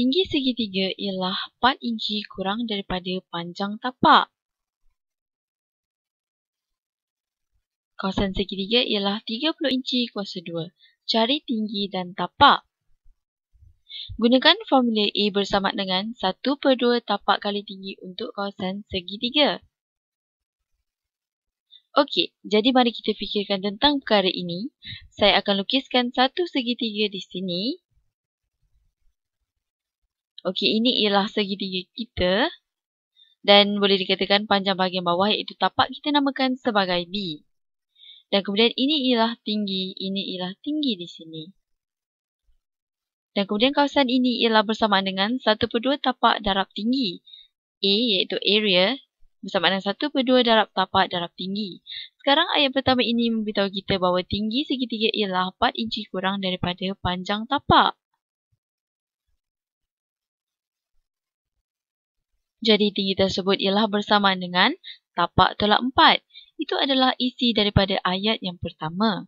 tinggi segitiga ialah 4 inci kurang daripada panjang tapak. Kawasan segitiga ialah 30 inci kuasa 2. Cari tinggi dan tapak. Gunakan formula A bersama dengan 1 per 2 tapak kali tinggi untuk kawasan segitiga. Okey, jadi mari kita fikirkan tentang perkara ini. Saya akan lukiskan satu segitiga di sini Okey, ini ialah segitiga kita dan boleh dikatakan panjang bahagian bawah iaitu tapak kita namakan sebagai B. Dan kemudian ini ialah tinggi, ini ialah tinggi di sini. Dan kemudian kawasan ini ialah bersamaan dengan 1 per 2 tapak darab tinggi. A iaitu area bersamaan dengan 1 per 2 darab tapak darab tinggi. Sekarang ayat pertama ini memberitahu kita bahawa tinggi segitiga ialah 4 inci kurang daripada panjang tapak. Jadi tinggi tersebut ialah bersamaan dengan tapak tolak 4. Itu adalah isi daripada ayat yang pertama.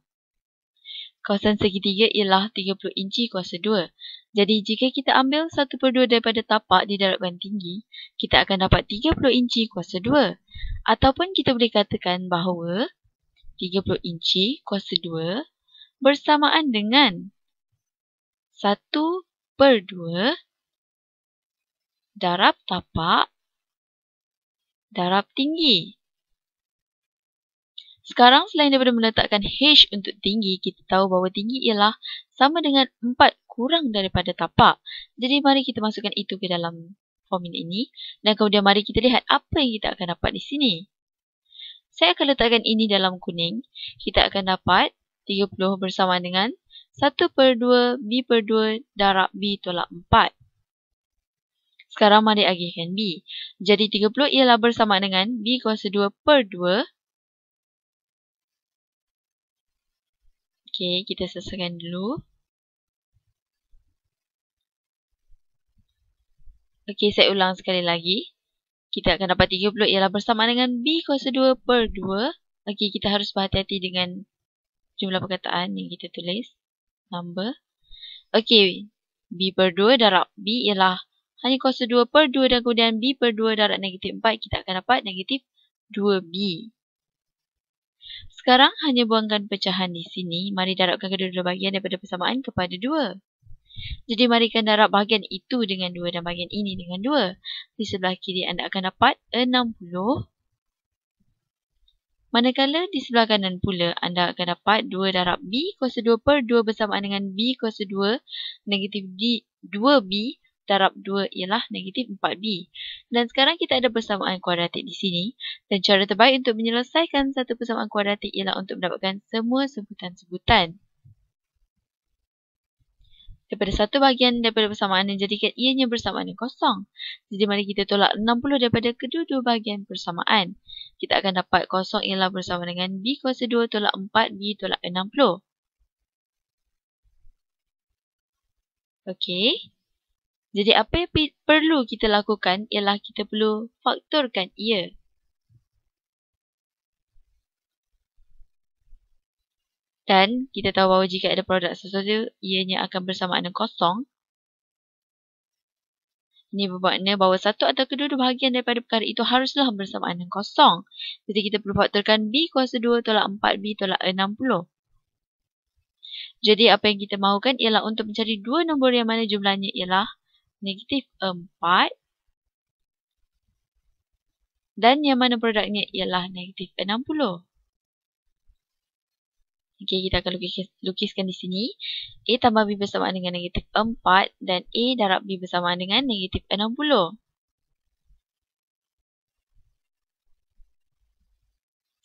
Kawasan segitiga ialah 30 inci kuasa 2. Jadi jika kita ambil 1 per 2 daripada tapak didarabkan tinggi, kita akan dapat 30 inci kuasa 2. Ataupun kita boleh katakan bahawa 30 inci kuasa 2 bersamaan dengan 1 per darab tapak, darab tinggi. Sekarang selain daripada meletakkan H untuk tinggi, kita tahu bahawa tinggi ialah sama dengan 4 kurang daripada tapak. Jadi mari kita masukkan itu ke dalam formula ini dan kemudian mari kita lihat apa yang kita akan dapat di sini. Saya akan letakkan ini dalam kuning, kita akan dapat 30 bersama dengan 1 per 2 B per 2 darab B tolak sekarang mari agihkan B. Jadi 30 ialah bersama dengan B kuasa 2 per 2. Okey, kita selesaikan dulu. Okey, saya ulang sekali lagi. Kita akan dapat 30 ialah bersama dengan B kuasa 2 per 2. Okey, kita harus berhati-hati dengan jumlah perkataan yang kita tulis. Number. Okey, B per 2 darab B ialah hanya kuasa 2 per 2 dan kemudian B per 2 darat negatif 4, kita akan dapat negatif 2B. Sekarang hanya buangkan pecahan di sini. Mari darabkan kedua-dua bahagian daripada persamaan kepada 2. Jadi mari kita darab bahagian itu dengan 2 dan bahagian ini dengan 2. Di sebelah kiri anda akan dapat 60. Manakala di sebelah kanan pula anda akan dapat 2 darab B kuasa 2 per 2 bersamaan dengan B kuasa 2 negatif D 2B darab 2 ialah negatif 4B. Dan sekarang kita ada persamaan kuadratik di sini. Dan cara terbaik untuk menyelesaikan satu persamaan kuadratik ialah untuk mendapatkan semua sebutan-sebutan. Daripada satu bahagian daripada persamaan yang jadikan ianya persamaan yang kosong. Jadi mari kita tolak 60 daripada kedua-dua bahagian persamaan. Kita akan dapat kosong ialah bersama dengan B kuasa 2 tolak 4, B tolak 60. Okey. Jadi apa yang perlu kita lakukan ialah kita perlu faktorkan ia. Dan kita tahu bahawa jika ada produk sesuatu, ianya akan bersamaan dengan kosong. Ini bermakna bahawa satu atau kedua-dua bahagian daripada perkara itu haruslah bersamaan dengan kosong. Jadi kita perlu faktorkan B kuasa 2 tolak 4B tolak 60. Jadi apa yang kita mahukan ialah untuk mencari dua nombor yang mana jumlahnya ialah negatif 4 dan yang mana produknya ialah negatif 60. Okey, kita akan lukis, lukiskan di sini. A tambah B bersamaan dengan negatif 4 dan A darab B bersamaan dengan negatif 60.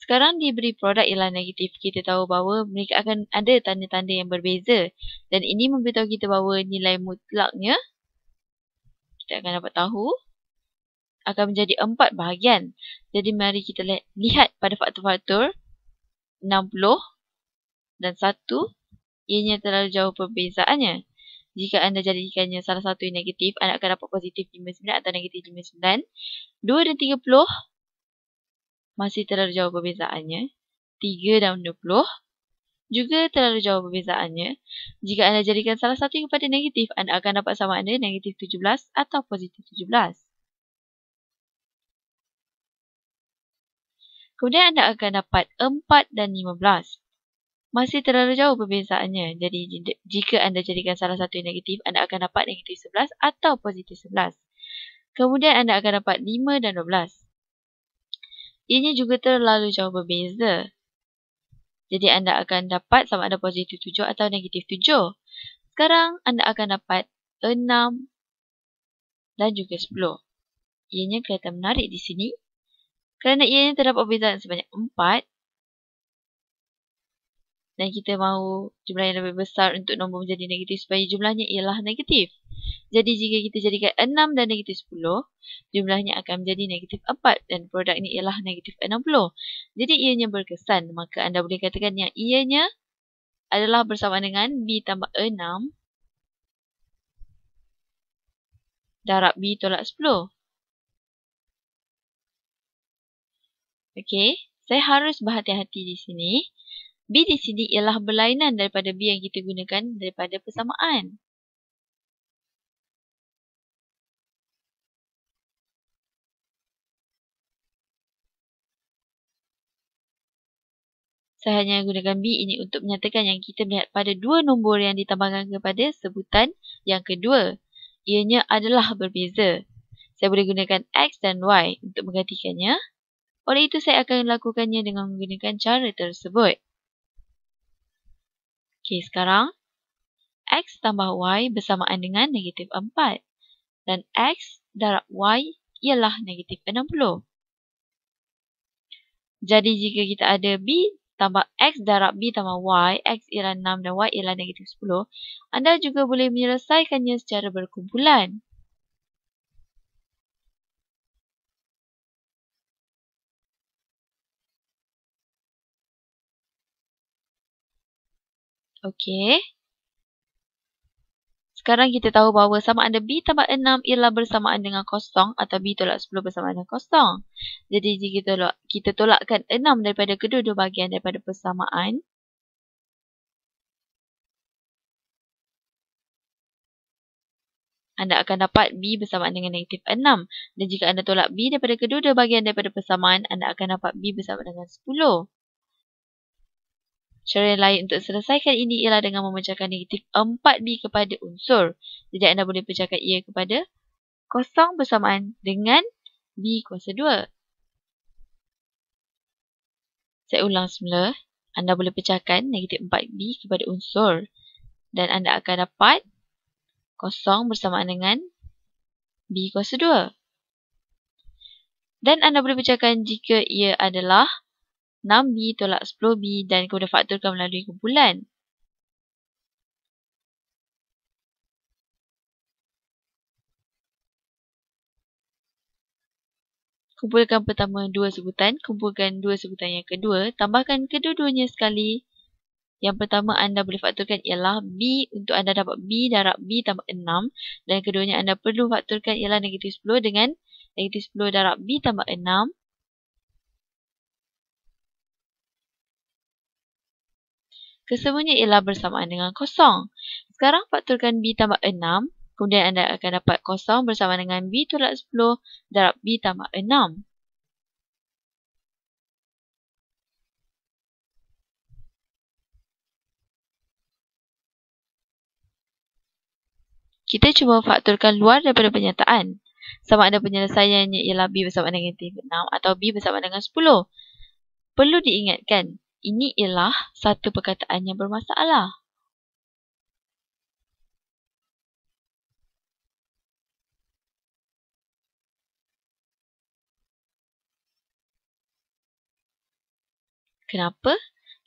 Sekarang diberi produk ialah negatif. Kita tahu bahawa mereka akan ada tanda-tanda yang berbeza. Dan ini memberitahu kita bahawa nilai mutlaknya kita akan dapat tahu akan menjadi empat bahagian. Jadi mari kita lihat pada faktor-faktor 60 dan 1. Ianya terlalu jauh perbezaannya. Jika anda jadikannya salah satu yang negatif, anda akan dapat positif 59 atau negatif 59. 2 dan 30 masih terlalu jauh perbezaannya. 3 dan juga terlalu jauh perbezaannya. Jika anda jadikan salah satu kepada negatif, anda akan dapat sama ada negatif 17 atau positif 17. Kemudian anda akan dapat 4 dan 15. Masih terlalu jauh perbezaannya. Jadi jika anda jadikan salah satu negatif, anda akan dapat negatif 11 atau positif 11. Kemudian anda akan dapat 5 dan 12. Ianya juga terlalu jauh berbeza. Jadi anda akan dapat sama ada positif 7 atau negatif 7. Sekarang anda akan dapat 6 dan juga 10. Ianya kelihatan menarik di sini. Kerana ianya terdapat perbezaan sebanyak dan kita mahu jumlah yang lebih besar untuk nombor menjadi negatif supaya jumlahnya ialah negatif. Jadi jika kita jadikan 6 dan negatif 10, jumlahnya akan menjadi negatif 4 dan produk ini ialah negatif 60. Jadi ianya berkesan, maka anda boleh katakan yang ianya adalah bersamaan dengan B tambah 6 darab B tolak 10. Okey, saya harus berhati-hati di sini. B di sini ialah berlainan daripada B yang kita gunakan daripada persamaan. Saya hanya gunakan B ini untuk menyatakan yang kita melihat pada dua nombor yang ditambahkan kepada sebutan yang kedua. Ianya adalah berbeza. Saya boleh gunakan X dan Y untuk menggantikannya. Oleh itu, saya akan melakukannya dengan menggunakan cara tersebut. Okey, sekarang x tambah y bersamaan dengan negatif 4. Dan x darab y ialah negatif 60. Jadi jika kita ada b tambah x darab b tambah y, x ialah 6 dan y ialah negatif 10. Anda juga boleh menyelesaikannya secara berkumpulan. Okey. Sekarang kita tahu bahawa sama ada B tambah 6 ialah bersamaan dengan kosong atau B tolak 10 bersamaan dengan kosong. Jadi jika kita, tolak, kita tolakkan 6 daripada kedua-dua bahagian daripada persamaan. Anda akan dapat B bersamaan dengan negatif 6. Dan jika anda tolak B daripada kedua-dua bahagian daripada persamaan, anda akan dapat B bersamaan dengan Cara yang lain untuk selesaikan ini ialah dengan memecahkan negatif 4B kepada unsur. Jadi anda boleh pecahkan ia kepada kosong bersamaan dengan B kuasa 2. Saya ulang semula. Anda boleh pecahkan negatif 4B kepada unsur. Dan anda akan dapat kosong bersamaan dengan B kuasa 2. Dan anda boleh pecahkan jika ia adalah 6B tolak 10B dan kemudian fakturkan melalui kumpulan. Kumpulkan pertama dua sebutan, kumpulkan dua sebutan yang kedua, tambahkan kedua-duanya sekali. Yang pertama anda boleh fakturkan ialah B untuk anda dapat B darab B tambah 6 dan keduanya anda perlu fakturkan ialah negatif 10 dengan negatif 10 darab B tambah 6. kesemuanya ialah bersamaan dengan kosong. Sekarang fakturkan B tambah 6, kemudian anda akan dapat kosong bersamaan dengan B tolak 10 darab B tambah 6. Kita cuba fakturkan luar daripada penyataan. Sama ada penyelesaiannya ialah B bersamaan dengan 6 atau B bersamaan dengan 10. Perlu diingatkan, ini ialah satu perkataan yang bermasalah. Kenapa?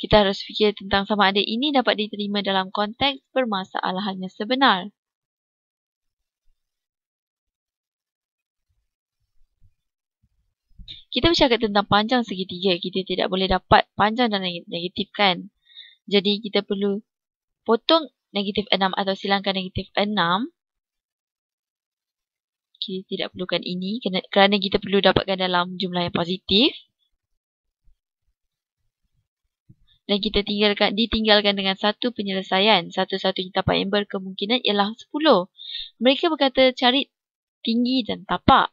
Kita harus fikir tentang sama ada ini dapat diterima dalam konteks bermasalahannya sebenar. kita bercakap tentang panjang segitiga kita tidak boleh dapat panjang dan negatif kan jadi kita perlu potong negatif 6 atau silangkan negatif 6 kita tidak perlukan ini kerana kita perlu dapatkan dalam jumlah yang positif dan kita tinggalkan ditinggalkan dengan satu penyelesaian satu-satu hitapan ember kemungkinan ialah 10 mereka berkata cari tinggi dan tapak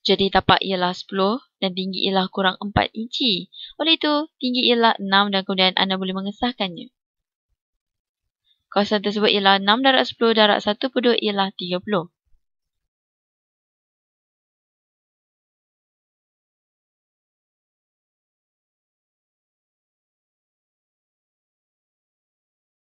Jadi tapak ialah 10 dan tinggi ialah kurang 4 inci. Oleh itu, tinggi ialah 6 dan kemudian anda boleh mengesahkannya. Kawasan tersebut ialah 6 darat 10 darat 1 pudut ialah 30.